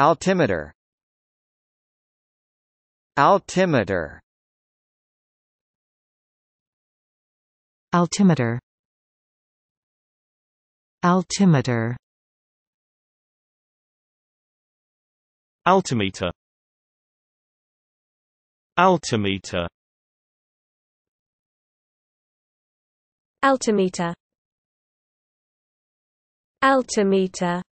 Altimeter Altimeter Altimeter Altimeter Altimeter Altimeter Altimeter Altimeter